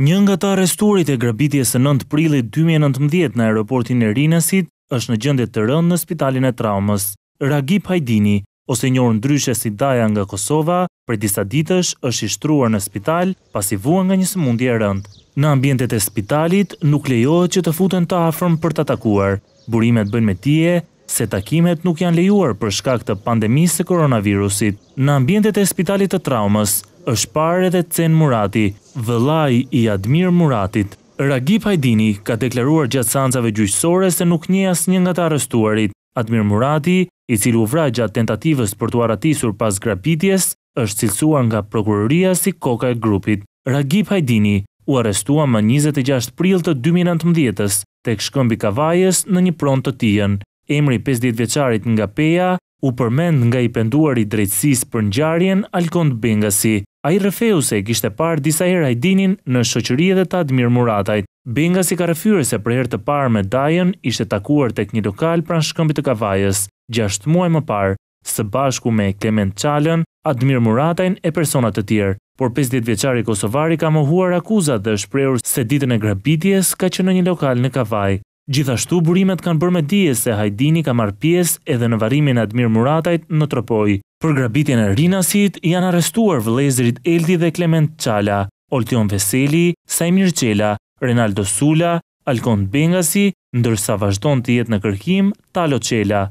Një nga të arresturit e grabitjes së 9 prillit 2019 në aeroportin e Rinasit është në gjëndet të rënd në spitalin e traumës. Ragip Hajdini, ose njërë ndryshe si Daja nga Kosova, për disa ditësh është ishtruar në spital pas i vua nga një sëmundi e rënd. Në ambjentet e spitalit nuk lejohet që të futen të afrëm për të atakuar. Burimet bën me tije se takimet nuk janë lejuar për shkak të pandemisë e koronavirusit. Në ambjentet e spitalit të traumës, është pare dhe cen Murati, vëllaj i Admir Muratit. Ragip Hajdini ka deklaruar gjatë sansave gjyqësore se nuk një asë një nga të arrestuarit. Admir Murati, i cilë u vraj gjatë tentativës për të aratisur pas grapitjes, është cilësua nga prokuroria si koka e grupit. Ragip Hajdini u arestua më 26 pril të 2019 të tek shkëmbi kavajës në një prontë të tijen. Emri 50 veçarit nga peja u përmend nga i penduar i drejtsis për njarjen Alkond Bengasi a i rëfeu se kishte parë disa herë ajdinin në shoqërije edhe të Admir muratajt. Benga si ka rëfyre se për herë të parë me dajen ishte takuar tek një lokal pranë shkëmbit të kavajës, gjashtë muaj më parë, së bashku me Klement Çalën, Admir Muratajn e personat të tjerë, por 50 veçari Kosovari ka mohuar akuzat dhe shprehur se ditën e grabitjes ka që në një lokal në Kavaj. Gjithashtu, burimet kanë bërë me dije se Hajdini ka marë pjesë edhe në varimin Admir Muratajt në Tropoj. Për grabitjen e Rinasit janë arrestuar vëlezrit Eldi dhe Klement Qala, Oltion Veseli, Saimir Qela, Renaldo Sula, Alkon Bengasi, ndërsa vazhdon të jetë në kërkim Talo Qela.